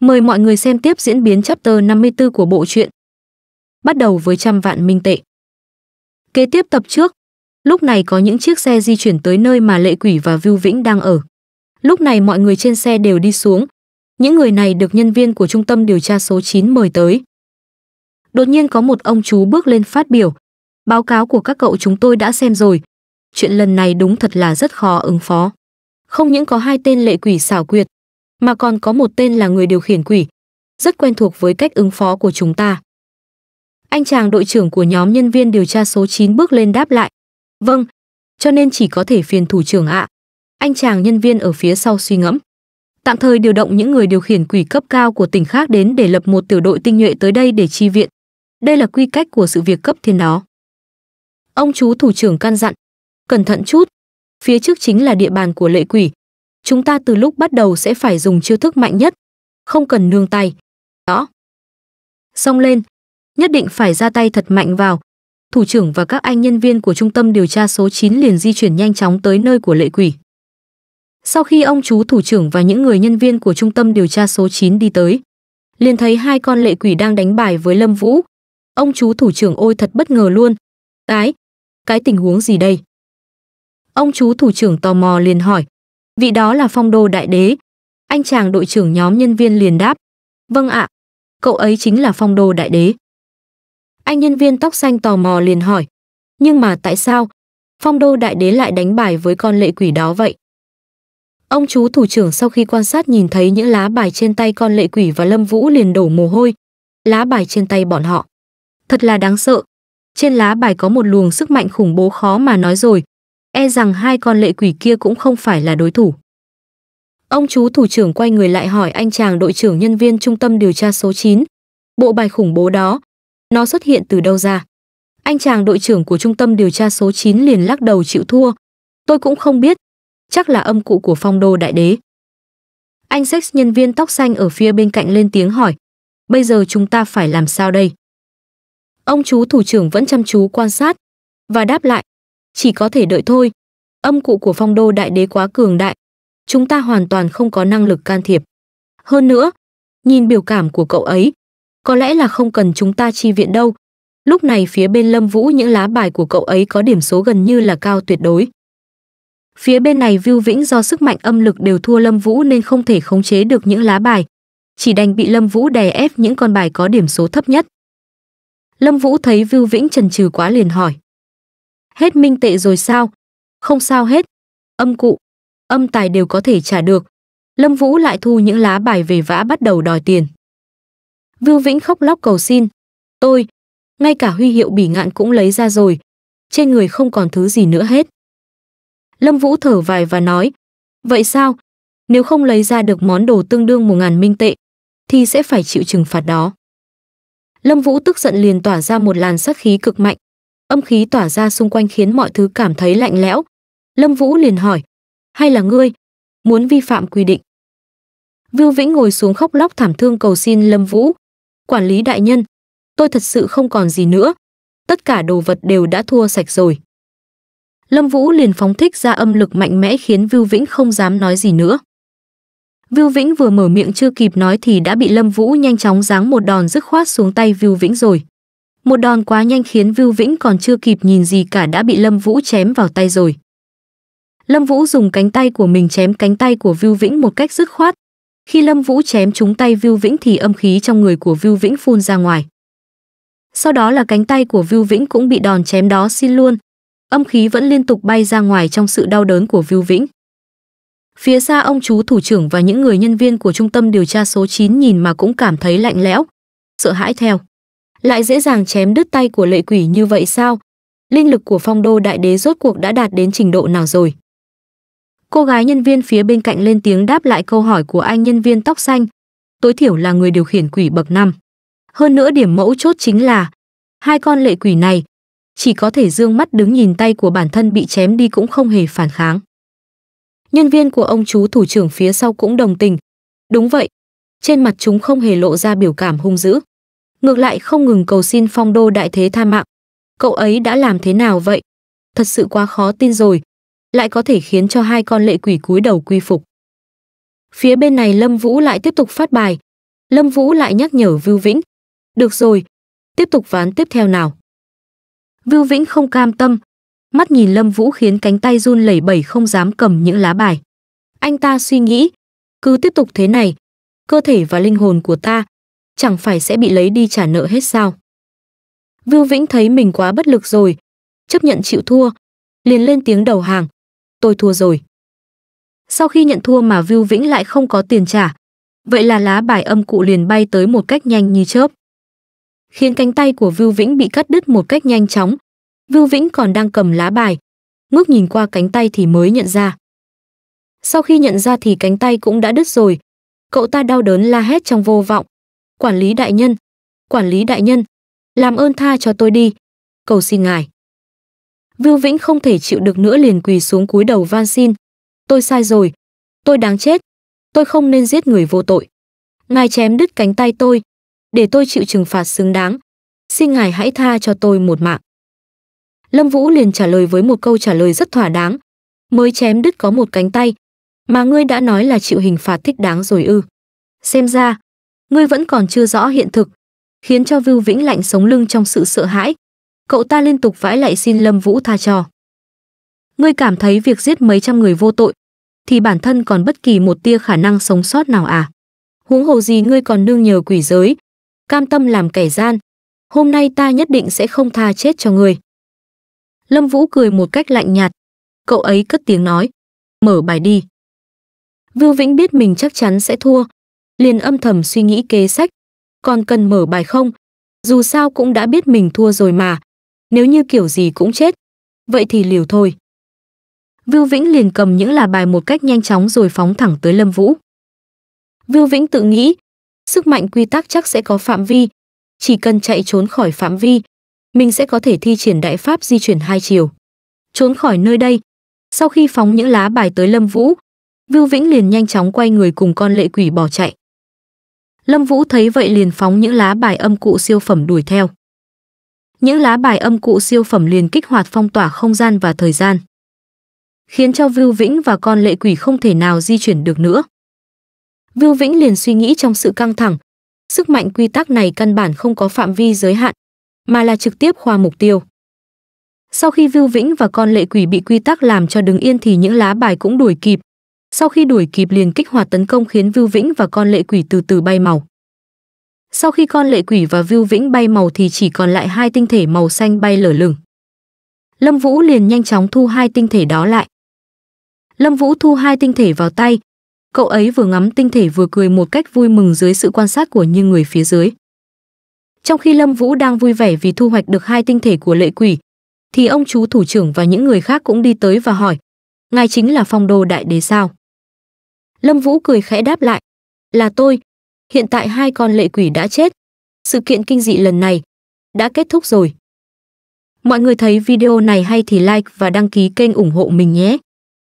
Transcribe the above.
Mời mọi người xem tiếp diễn biến chapter 54 của bộ truyện. Bắt đầu với trăm vạn minh tệ. Kế tiếp tập trước, lúc này có những chiếc xe di chuyển tới nơi mà Lệ Quỷ và Vưu Vĩnh đang ở. Lúc này mọi người trên xe đều đi xuống. Những người này được nhân viên của trung tâm điều tra số 9 mời tới. Đột nhiên có một ông chú bước lên phát biểu. Báo cáo của các cậu chúng tôi đã xem rồi. Chuyện lần này đúng thật là rất khó ứng phó. Không những có hai tên lệ quỷ xảo quyệt, mà còn có một tên là người điều khiển quỷ, rất quen thuộc với cách ứng phó của chúng ta. Anh chàng đội trưởng của nhóm nhân viên điều tra số 9 bước lên đáp lại. Vâng, cho nên chỉ có thể phiền thủ trưởng ạ. Anh chàng nhân viên ở phía sau suy ngẫm. Tạm thời điều động những người điều khiển quỷ cấp cao của tỉnh khác đến để lập một tiểu đội tinh nhuệ tới đây để chi viện. Đây là quy cách của sự việc cấp thiên đó. Ông chú thủ trưởng căn dặn. Cẩn thận chút. Phía trước chính là địa bàn của lệ quỷ chúng ta từ lúc bắt đầu sẽ phải dùng chiêu thức mạnh nhất, không cần nương tay. Đó. Xông lên, nhất định phải ra tay thật mạnh vào. Thủ trưởng và các anh nhân viên của trung tâm điều tra số 9 liền di chuyển nhanh chóng tới nơi của lệ quỷ. Sau khi ông chú thủ trưởng và những người nhân viên của trung tâm điều tra số 9 đi tới, liền thấy hai con lệ quỷ đang đánh bài với Lâm Vũ. Ông chú thủ trưởng ôi thật bất ngờ luôn. Cái, cái tình huống gì đây? Ông chú thủ trưởng tò mò liền hỏi, vị đó là phong đô đại đế anh chàng đội trưởng nhóm nhân viên liền đáp vâng ạ cậu ấy chính là phong đô đại đế anh nhân viên tóc xanh tò mò liền hỏi nhưng mà tại sao phong đô đại đế lại đánh bài với con lệ quỷ đó vậy ông chú thủ trưởng sau khi quan sát nhìn thấy những lá bài trên tay con lệ quỷ và lâm vũ liền đổ mồ hôi lá bài trên tay bọn họ thật là đáng sợ trên lá bài có một luồng sức mạnh khủng bố khó mà nói rồi e rằng hai con lệ quỷ kia cũng không phải là đối thủ. Ông chú thủ trưởng quay người lại hỏi anh chàng đội trưởng nhân viên trung tâm điều tra số 9. Bộ bài khủng bố đó, nó xuất hiện từ đâu ra? Anh chàng đội trưởng của trung tâm điều tra số 9 liền lắc đầu chịu thua. Tôi cũng không biết, chắc là âm cụ của phong đô đại đế. Anh sex nhân viên tóc xanh ở phía bên cạnh lên tiếng hỏi, bây giờ chúng ta phải làm sao đây? Ông chú thủ trưởng vẫn chăm chú quan sát và đáp lại, chỉ có thể đợi thôi. Âm cụ của phong đô đại đế quá cường đại, chúng ta hoàn toàn không có năng lực can thiệp. Hơn nữa, nhìn biểu cảm của cậu ấy, có lẽ là không cần chúng ta chi viện đâu. Lúc này phía bên Lâm Vũ những lá bài của cậu ấy có điểm số gần như là cao tuyệt đối. Phía bên này viu Vĩnh do sức mạnh âm lực đều thua Lâm Vũ nên không thể khống chế được những lá bài, chỉ đành bị Lâm Vũ đè ép những con bài có điểm số thấp nhất. Lâm Vũ thấy viu Vĩnh trần trừ quá liền hỏi: Hết minh tệ rồi sao? Không sao hết. Âm cụ, âm tài đều có thể trả được. Lâm Vũ lại thu những lá bài về vã bắt đầu đòi tiền. Vưu Vĩnh khóc lóc cầu xin. Tôi, ngay cả huy hiệu bỉ ngạn cũng lấy ra rồi. Trên người không còn thứ gì nữa hết. Lâm Vũ thở dài và nói. Vậy sao? Nếu không lấy ra được món đồ tương đương một ngàn minh tệ, thì sẽ phải chịu trừng phạt đó. Lâm Vũ tức giận liền tỏa ra một làn sát khí cực mạnh, âm khí tỏa ra xung quanh khiến mọi thứ cảm thấy lạnh lẽo. Lâm Vũ liền hỏi, hay là ngươi, muốn vi phạm quy định. Vưu Vĩnh ngồi xuống khóc lóc thảm thương cầu xin Lâm Vũ, quản lý đại nhân, tôi thật sự không còn gì nữa, tất cả đồ vật đều đã thua sạch rồi. Lâm Vũ liền phóng thích ra âm lực mạnh mẽ khiến Vưu Vĩnh không dám nói gì nữa. Vưu Vĩnh vừa mở miệng chưa kịp nói thì đã bị Lâm Vũ nhanh chóng giáng một đòn dứt khoát xuống tay Vưu Vĩnh rồi. Một đòn quá nhanh khiến Vưu Vĩnh còn chưa kịp nhìn gì cả đã bị Lâm Vũ chém vào tay rồi. Lâm Vũ dùng cánh tay của mình chém cánh tay của Vưu Vĩnh một cách dứt khoát. Khi Lâm Vũ chém trúng tay Vưu Vĩnh thì âm khí trong người của Vưu Vĩnh phun ra ngoài. Sau đó là cánh tay của Vưu Vĩnh cũng bị đòn chém đó xin luôn. Âm khí vẫn liên tục bay ra ngoài trong sự đau đớn của Vưu Vĩnh. Phía xa ông chú thủ trưởng và những người nhân viên của trung tâm điều tra số 9 nhìn mà cũng cảm thấy lạnh lẽo, sợ hãi theo lại dễ dàng chém đứt tay của lệ quỷ như vậy sao? Linh lực của phong đô đại đế rốt cuộc đã đạt đến trình độ nào rồi? Cô gái nhân viên phía bên cạnh lên tiếng đáp lại câu hỏi của anh nhân viên tóc xanh, tối thiểu là người điều khiển quỷ bậc năm. Hơn nữa điểm mẫu chốt chính là hai con lệ quỷ này chỉ có thể dương mắt đứng nhìn tay của bản thân bị chém đi cũng không hề phản kháng. Nhân viên của ông chú thủ trưởng phía sau cũng đồng tình. Đúng vậy, trên mặt chúng không hề lộ ra biểu cảm hung dữ ngược lại không ngừng cầu xin phong đô đại thế tha mạng. Cậu ấy đã làm thế nào vậy? Thật sự quá khó tin rồi, lại có thể khiến cho hai con lệ quỷ cúi đầu quy phục. Phía bên này Lâm Vũ lại tiếp tục phát bài. Lâm Vũ lại nhắc nhở Vưu Vĩnh. Được rồi, tiếp tục ván tiếp theo nào. Vưu Vĩnh không cam tâm, mắt nhìn Lâm Vũ khiến cánh tay run lẩy bẩy không dám cầm những lá bài. Anh ta suy nghĩ, cứ tiếp tục thế này, cơ thể và linh hồn của ta chẳng phải sẽ bị lấy đi trả nợ hết sao? Vưu Vĩnh thấy mình quá bất lực rồi, chấp nhận chịu thua, liền lên tiếng đầu hàng, tôi thua rồi. Sau khi nhận thua mà Vưu Vĩnh lại không có tiền trả, vậy là lá bài âm cụ liền bay tới một cách nhanh như chớp, khiến cánh tay của Vưu Vĩnh bị cắt đứt một cách nhanh chóng. Vưu Vĩnh còn đang cầm lá bài, ngước nhìn qua cánh tay thì mới nhận ra. Sau khi nhận ra thì cánh tay cũng đã đứt rồi, cậu ta đau đớn la hét trong vô vọng, quản lý đại nhân quản lý đại nhân làm ơn tha cho tôi đi cầu xin ngài vưu vĩnh không thể chịu được nữa liền quỳ xuống cúi đầu van xin tôi sai rồi tôi đáng chết tôi không nên giết người vô tội ngài chém đứt cánh tay tôi để tôi chịu trừng phạt xứng đáng xin ngài hãy tha cho tôi một mạng lâm vũ liền trả lời với một câu trả lời rất thỏa đáng mới chém đứt có một cánh tay mà ngươi đã nói là chịu hình phạt thích đáng rồi ư xem ra ngươi vẫn còn chưa rõ hiện thực, khiến cho Vưu Vĩnh lạnh sống lưng trong sự sợ hãi. Cậu ta liên tục vãi lại xin Lâm Vũ tha trò. Ngươi cảm thấy việc giết mấy trăm người vô tội thì bản thân còn bất kỳ một tia khả năng sống sót nào à? Huống hồ gì ngươi còn nương nhờ quỷ giới, cam tâm làm kẻ gian, hôm nay ta nhất định sẽ không tha chết cho ngươi. Lâm Vũ cười một cách lạnh nhạt, cậu ấy cất tiếng nói, mở bài đi. Vưu Vĩnh biết mình chắc chắn sẽ thua, liền âm thầm suy nghĩ kế sách. Còn cần mở bài không? Dù sao cũng đã biết mình thua rồi mà. Nếu như kiểu gì cũng chết, vậy thì liều thôi. Vưu Vĩnh liền cầm những là bài một cách nhanh chóng rồi phóng thẳng tới Lâm Vũ. Vưu Vĩnh tự nghĩ, sức mạnh quy tắc chắc sẽ có phạm vi, chỉ cần chạy trốn khỏi phạm vi, mình sẽ có thể thi triển đại pháp di chuyển hai chiều. Trốn khỏi nơi đây, sau khi phóng những lá bài tới Lâm Vũ, Vưu Vĩnh liền nhanh chóng quay người cùng con lệ quỷ bỏ chạy. Lâm Vũ thấy vậy liền phóng những lá bài âm cụ siêu phẩm đuổi theo. Những lá bài âm cụ siêu phẩm liền kích hoạt phong tỏa không gian và thời gian, khiến cho Vưu Vĩnh và con lệ quỷ không thể nào di chuyển được nữa. Vưu Vĩnh liền suy nghĩ trong sự căng thẳng, sức mạnh quy tắc này căn bản không có phạm vi giới hạn, mà là trực tiếp khoa mục tiêu. Sau khi Vưu Vĩnh và con lệ quỷ bị quy tắc làm cho đứng yên thì những lá bài cũng đuổi kịp, sau khi đuổi kịp liền kích hoạt tấn công khiến Vưu Vĩnh và con lệ quỷ từ từ bay màu. Sau khi con lệ quỷ và Vưu Vĩnh bay màu thì chỉ còn lại hai tinh thể màu xanh bay lở lửng. Lâm Vũ liền nhanh chóng thu hai tinh thể đó lại. Lâm Vũ thu hai tinh thể vào tay, cậu ấy vừa ngắm tinh thể vừa cười một cách vui mừng dưới sự quan sát của những người phía dưới. Trong khi Lâm Vũ đang vui vẻ vì thu hoạch được hai tinh thể của lệ quỷ, thì ông chú thủ trưởng và những người khác cũng đi tới và hỏi, ngài chính là phong đô đại đế sao? Lâm Vũ cười khẽ đáp lại, "Là tôi. Hiện tại hai con lệ quỷ đã chết. Sự kiện kinh dị lần này đã kết thúc rồi." Mọi người thấy video này hay thì like và đăng ký kênh ủng hộ mình nhé.